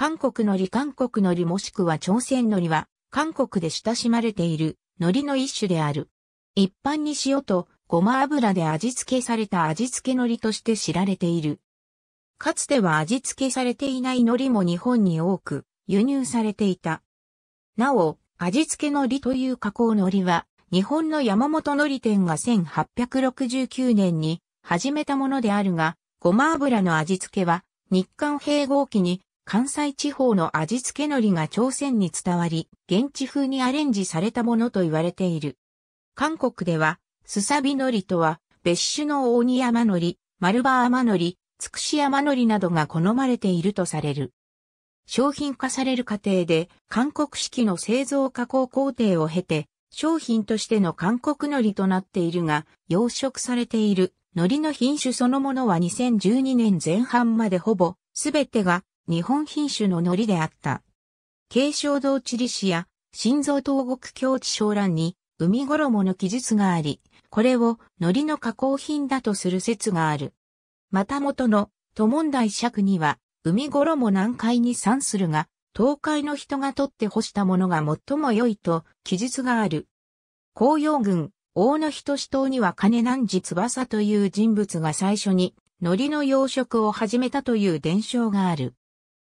韓国海苔韓国海苔もしくは朝鮮海苔は、韓国で親しまれている海苔の一種である。一般に塩とごま油で味付けされた味付け海苔として知られている。かつては味付けされていない海苔も日本に多く輸入されていた。なお、味付け海苔という加工海苔は、日本の山本海苔店が1869年に始めたものであるが、ごま油の味付けは日韓併合期に関西地方の味付け海苔が朝鮮に伝わり、現地風にアレンジされたものと言われている。韓国では、すさび海苔とは、別種の大煮山海苔、丸葉甘海苔、つくし山海苔などが好まれているとされる。商品化される過程で、韓国式の製造加工工程を経て、商品としての韓国海苔となっているが、養殖されている海苔の品種そのものは2012年前半までほぼ、すべてが日本品種の海苔であった。軽症堂地理市や心臓東国境地小乱に海衣の記述があり、これを海苔の加工品だとする説がある。また元の都問題尺には海衣南海に産するが、東海の人が取って干したものが最も良いと記述がある。紅葉軍、大野人志島には金南寺翼という人物が最初に海苔の養殖を始めたという伝承がある。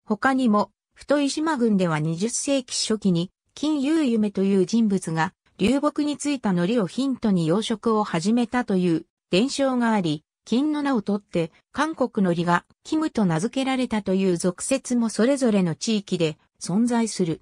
他にも、太石島郡では20世紀初期に、金融夢という人物が、流木についた糊をヒントに養殖を始めたという伝承があり、金の名をとって、韓国苔がキムと名付けられたという俗説もそれぞれの地域で存在する。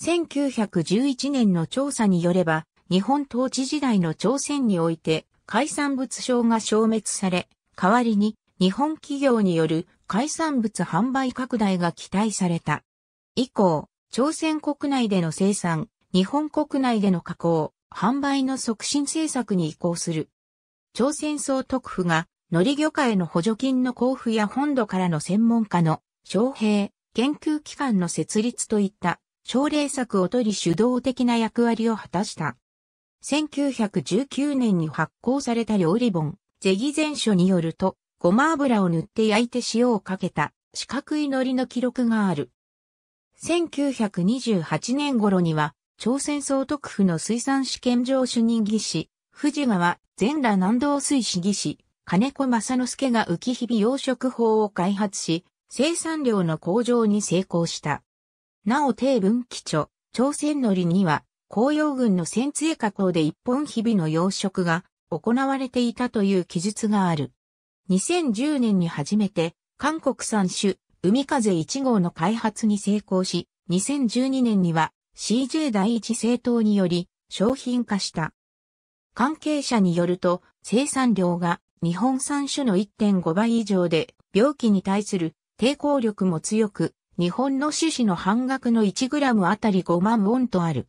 1911年の調査によれば、日本統治時代の朝鮮において、海産物商が消滅され、代わりに日本企業による海産物販売拡大が期待された。以降、朝鮮国内での生産、日本国内での加工、販売の促進政策に移行する。朝鮮総督府が、海苔魚介の補助金の交付や本土からの専門家の、招聘、研究機関の設立といった奨励策を取り主導的な役割を果たした。1919年に発行された料理本、ゼギ全書によると、ごま油を塗って焼いて塩をかけた四角い海苔の記録がある。1928年頃には、朝鮮総督府の水産試験場主任技師、藤川全羅南道水師技師、金子正之助が浮日々養殖法を開発し、生産量の向上に成功した。なお定文基礎、朝鮮のりには、紅葉軍の潜水加工で一本日々の養殖が行われていたという記述がある。2010年に初めて韓国産種海風1号の開発に成功し、2012年には CJ 第一政党により商品化した。関係者によると生産量が日本産種の1.5倍以上で病気に対する抵抗力も強く、日本の種子の半額の 1g あたり5万ウォンとある。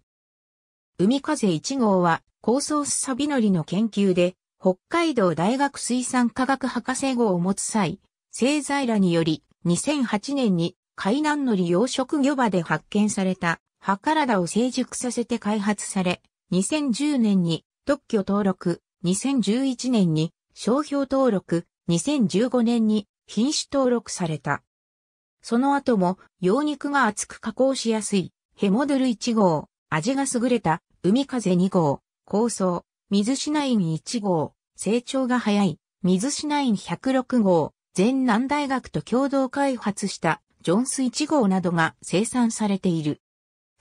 海風1号は、高層スサビノリの研究で、北海道大学水産科学博士号を持つ際、製材らにより2008年に海南海苔養殖魚場で発見されたハカラダを成熟させて開発され、2010年に特許登録、2011年に商標登録、2015年に品種登録された。その後も、羊肉が厚く加工しやすい、ヘモドル1号、味が優れた、海風2号、高層、水シナイン1号、成長が早い、水市ない。106号、全南大学と共同開発したジョンス1号などが生産されている。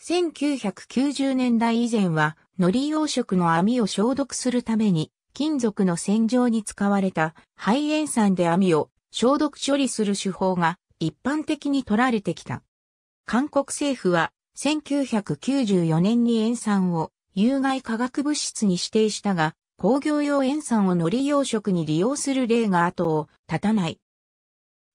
1990年代以前は、海苔養殖の網を消毒するために、金属の洗浄に使われた肺塩酸で網を消毒処理する手法が一般的に取られてきた。韓国政府は1994年に塩酸を有害化学物質に指定したが、工業用塩酸を海苔養殖に利用する例が後を絶たない。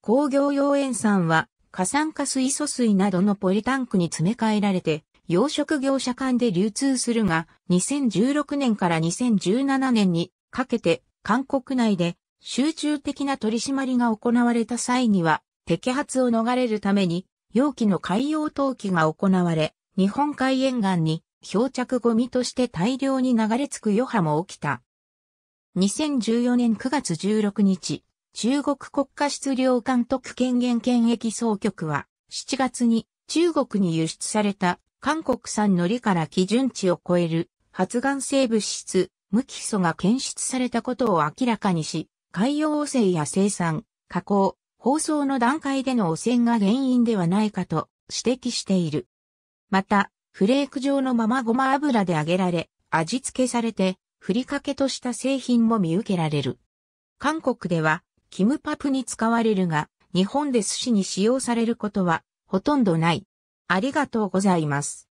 工業用塩酸は、過酸化水素水などのポリタンクに詰め替えられて、養殖業者間で流通するが、2016年から2017年にかけて、韓国内で集中的な取り締まりが行われた際には、摘発を逃れるために、容器の海洋投棄が行われ、日本海沿岸に漂着ゴミとして大量に流れ着く余波も起きた。2014年9月16日、中国国家質量監督権限検疫総局は、7月に中国に輸出された韓国産のりから基準値を超える発がん性物質、無機素が検出されたことを明らかにし、海洋汚染や生産、加工、包装の段階での汚染が原因ではないかと指摘している。また、フレーク状のままごま油で揚げられ、味付けされて、ふりかけとした製品も見受けられる。韓国では、キムパプに使われるが、日本で寿司に使用されることは、ほとんどない。ありがとうございます。